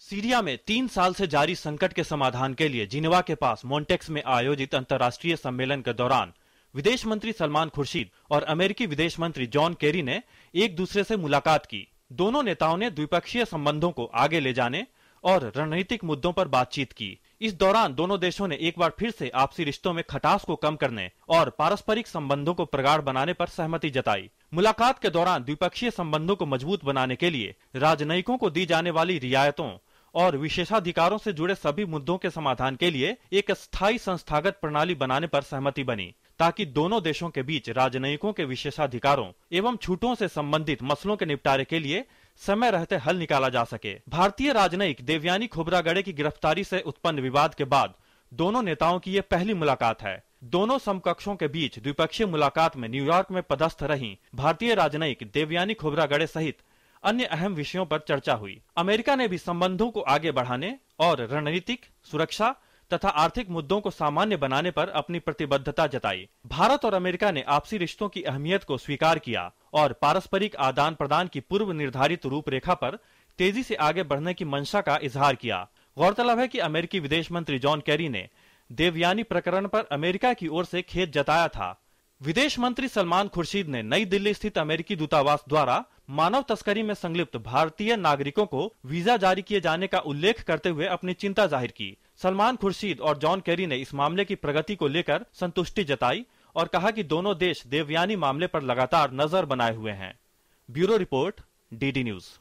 Syria में तीन साल से जारी संकट के समाधान के लिए जिनेवा के पास मोन्टेक्स में आयोजित अंतर्राष्ट्रीय सम्मेलन के दौरान विदेश मंत्री सलमान खुर्शीद और अमेरिकी विदेश मंत्री जॉन केरी ने एक दूसरे से मुलाकात की दोनों नेताओं ने द्विपक्षीय संबंधों को आगे ले जाने और रणनीतिक मुद्दों पर बातचीत की इस दौरान दोनों देशों ने एक बार फिर से आपसी रिश्तों में खटास को कम करने और पारस्परिक संबंधों को प्रगाढ़ बनाने पर सहमति जताई मुलाकात के दौरान द्विपक्षीय संबंधों को मजबूत बनाने के लिए राजनयिकों को दी जाने वाली रियायतों और विशेषाधिकारों से जुड़े सभी मुद्दों के समाधान के लिए एक स्थायी संस्थागत प्रणाली बनाने पर सहमति बनी ताकि दोनों देशों के बीच राजनयिकों के विशेषाधिकारों एवं छूटों से संबंधित मसलों के निपटारे के लिए समय रहते हल निकाला जा सके भारतीय राजनयिक देवयानी खोबरागढ़े की गिरफ्तारी से उत्पन्न विवाद के बाद दोनों नेताओं की ये पहली मुलाकात है दोनों समकक्षों के बीच द्विपक्षीय मुलाकात में न्यूयॉर्क में पदस्थ रही भारतीय राजनयिक देवयानी खोबरागढ़े सहित अन्य अहम विषयों पर चर्चा हुई अमेरिका ने भी संबंधों को आगे बढ़ाने और रणनीतिक सुरक्षा तथा आर्थिक मुद्दों को सामान्य बनाने पर अपनी प्रतिबद्धता जताई भारत और अमेरिका ने आपसी रिश्तों की अहमियत को स्वीकार किया और पारस्परिक आदान प्रदान की पूर्व निर्धारित रूपरेखा पर तेजी से आगे बढ़ने की मंशा का इजहार किया गौरतलब है कि अमेरिकी विदेश मंत्री जॉन कैरी ने देवयानी प्रकरण पर अमेरिका की ओर से खेद जताया था विदेश मंत्री सलमान खुर्शीद ने नई दिल्ली स्थित अमेरिकी दूतावास द्वारा मानव तस्करी में संलिप्त भारतीय नागरिकों को वीजा जारी किए जाने का उल्लेख करते हुए अपनी चिंता जाहिर की सलमान खुर्शीद और जॉन केरी ने इस मामले की प्रगति को लेकर संतुष्टि जताई और कहा कि दोनों देश देवयानी मामले पर लगातार नजर बनाए हुए हैं ब्यूरो रिपोर्ट डीडी न्यूज़